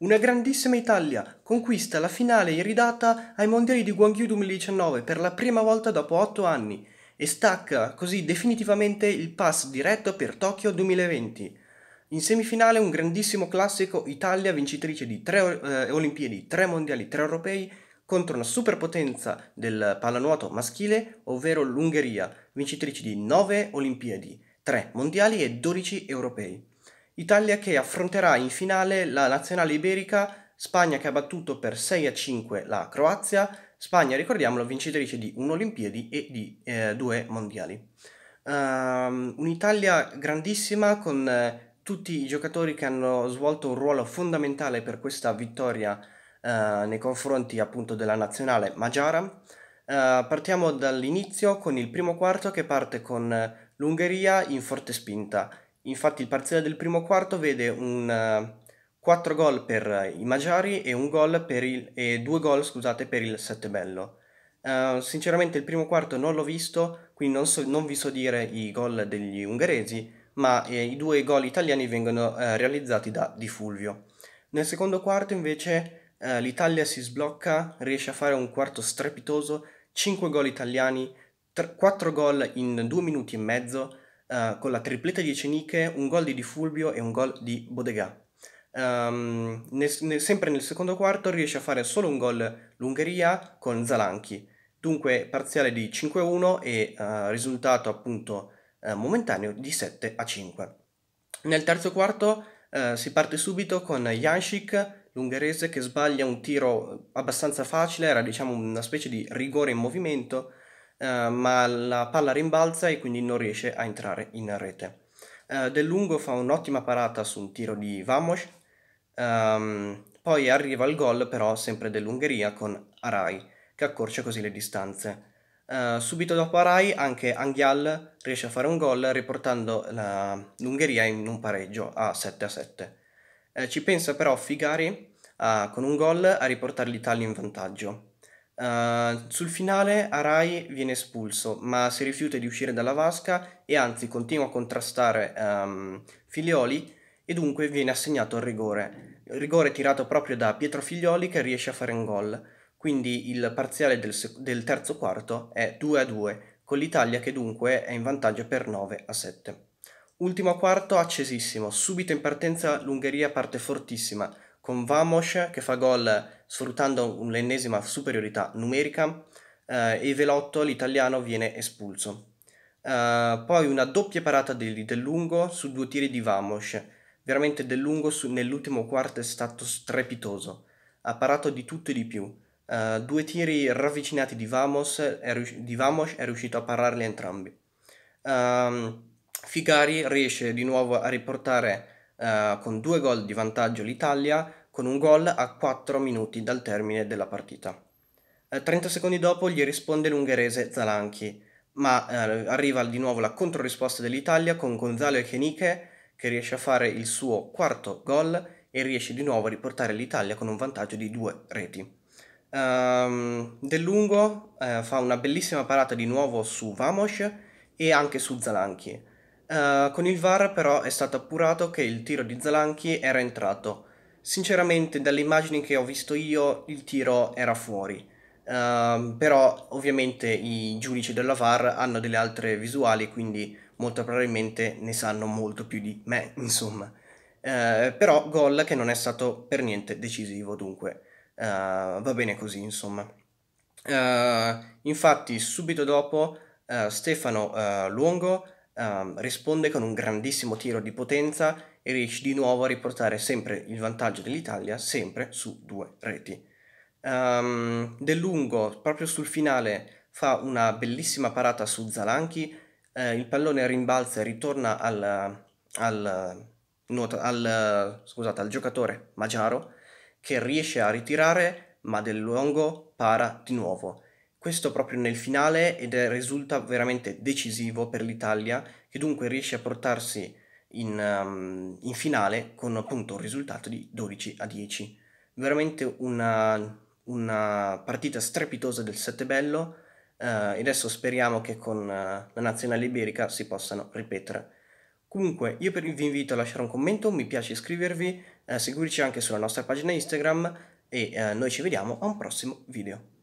Una grandissima Italia conquista la finale iridata ai mondiali di Guangzhou 2019 per la prima volta dopo 8 anni e stacca così definitivamente il pass diretto per Tokyo 2020. In semifinale un grandissimo classico Italia vincitrice di 3 eh, Olimpiadi, 3 mondiali, 3 europei contro una superpotenza del pallanuoto maschile, ovvero l'Ungheria, vincitrice di 9 Olimpiadi, 3 mondiali e 12 europei. Italia che affronterà in finale la nazionale iberica, Spagna che ha battuto per 6 a 5 la Croazia, Spagna ricordiamolo vincitrice di un Olimpiadi e di eh, due mondiali. Um, Un'Italia grandissima con eh, tutti i giocatori che hanno svolto un ruolo fondamentale per questa vittoria eh, nei confronti appunto della nazionale Magiara. Uh, eh, partiamo dall'inizio con il primo quarto che parte con eh, l'Ungheria in forte spinta Infatti il parziale del primo quarto vede un, uh, eh, 4 gol per eh, i Magiari e, gol per il, e 2 gol scusate, per il Settebello. Uh, eh, sinceramente il primo quarto non l'ho visto, quindi non, so, non vi so dire i gol degli ungheresi, ma eh, i due gol italiani vengono eh, realizzati da Di Fulvio. Nel secondo quarto invece eh, l'Italia si sblocca, riesce a fare un quarto strepitoso, 5 gol italiani, 4 gol in 2 minuti e mezzo, eh, con la tripletta di Eceniche, un gol di Di Fulvio e un gol di Bodegà. Um, ehm, nel, nel, sempre nel secondo quarto riesce a fare solo un gol l'Ungheria con Zalanchi. Dunque parziale di 5-1 e uh, risultato appunto uh, momentaneo di 7-5. Nel terzo quarto si parte subito con Janšić l'ungherese che sbaglia un tiro abbastanza facile, era diciamo una specie di rigore in movimento eh, ma la palla rimbalza e quindi non riesce a entrare in rete. Eh, Del Lungo fa un'ottima parata su un tiro di Vamos, ehm, poi arriva il gol però sempre dell'Ungheria con Arai, che accorcia così le distanze. Eh, subito dopo Arai anche Anghial riesce a fare un gol riportando la, l'Ungheria in un pareggio a 7 a 7. Eh, ci pensa però Figari a, ah, con un gol a riportare l'Italia in vantaggio. Uh, sul finale Arai viene espulso, ma si rifiuta di uscire dalla vasca e anzi continua a contrastare um, ehm, Filioli e dunque viene assegnato il rigore. Il rigore tirato proprio da Pietro Figlioli che riesce a fare un gol. Quindi il parziale del, sec- del terzo quarto è 2 a 2, con l'Italia che dunque è in vantaggio per 9 a 7. Ultimo quarto accesissimo, subito in partenza l'Ungheria parte fortissima, con Vamos che fa gol sfruttando l'ennesima superiorità numerica eh, e Velotto, l'italiano, viene espulso. Eh, poi una doppia parata di Del Lungo su due tiri di Vamos. Veramente Del Lungo su, nell'ultimo quarto è stato strepitoso. Ha parato di tutto e di più. Eh, due tiri ravvicinati di Vamos, rius- di Vamos, è riuscito a pararli entrambi. Ehm, Figari riesce di nuovo a riportare eh, con due gol di vantaggio l'Italia, con un gol a 4 minuti dal termine della partita. Eh, 30 secondi dopo gli risponde l'ungherese Zalanchi, ma eh, arriva di nuovo la controrisposta dell'Italia con Gonzalo Echenique che riesce a fare il suo quarto gol e riesce di nuovo a riportare l'Italia con un vantaggio di due reti. Um, ehm, De Lungo eh, fa una bellissima parata di nuovo su Vamos e anche su Zalanchi. Eh, con il VAR però è stato appurato che il tiro di Zalanchi era entrato. Sinceramente dalle immagini che ho visto io il tiro era fuori. Eh, però ovviamente i giudici della VAR hanno delle altre visuali quindi molto probabilmente ne sanno molto più di me insomma. Eh, però gol che non è stato per niente decisivo dunque eh, va bene così insomma eh, infatti subito dopo eh, Stefano eh, Luongo um, risponde con un grandissimo tiro di potenza e riesce di nuovo a riportare sempre il vantaggio dell'Italia, sempre su due reti. Um, De Lungo, proprio sul finale, fa una bellissima parata su Zalanchi, eh, il pallone rimbalza e ritorna al, al, nuota, al, scusate, al giocatore Magiaro, che riesce a ritirare, ma Del Lungo para di nuovo questo proprio nel finale ed è, risulta veramente decisivo per l'Italia che dunque riesce a portarsi in, um, in finale con appunto un risultato di 12 a 10. Veramente una, una partita strepitosa del sette bello eh, e adesso speriamo che con eh, la nazionale iberica si possano ripetere. Comunque io per, vi invito a lasciare un commento, mi piace iscrivervi, eh, seguirci anche sulla nostra pagina Instagram e eh, noi ci vediamo a un prossimo video.